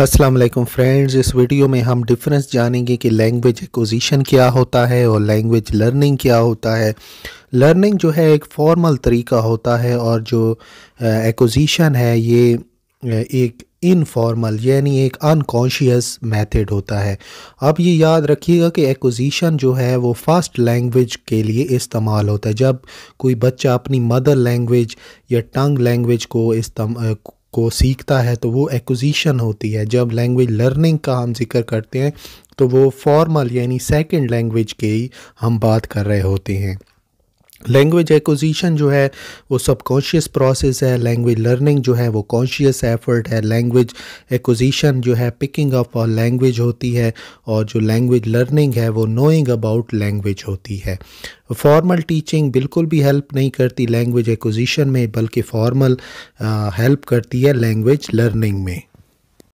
अस्सलाम वालेकुम फ्रेंड्स इस वीडियो में हम डिफरेंस जानेंगे कि लैंग्वेज एक्विजिशन क्या होता है और लैंग्वेज लर्निंग क्या होता है लर्निंग जो है एक फॉर्मल तरीका होता है और जो एक्विजिशन है ये एक इनफॉर्मल यानी एक अनकॉन्शियस मेथड होता है अब ये याद रखिएगा कि एक्विजिशन जो है वो फर्स्ट लैंग्वेज के लिए इस्तेमाल होता है जब कोई बच्चा अपनी मदर लैंग्वेज या टंग लैंग्वेज को इस्तेमाल को सीखता है तो वो एक्विजिशन होती है जब लैंग्वेज लर्निंग का हम जिक्र करते हैं तो वो फॉर्मल यानी सेकंड लैंग्वेज के ही हम बात कर रहे होते हैं लैंग्वेज एक्विजिशन जो है वो सब कॉन्शियस प्रोसेस है लैंग्वेज लर्निंग जो है वो कॉन्शियस एफर्ट है लैंग्वेज एक्विजिशन जो है पिकिंग अप और लैंग्वेज होती है और जो लैंग्वेज लर्निंग है वो नोइंग अबाउट लैंग्वेज होती है फॉर्मल टीचिंग बिल्कुल भी हेल्प नहीं करती लैंग्वेज एक्विजिशन में बल्कि फॉर्मल हेल्प करती है लैंग्वेज लर्निंग में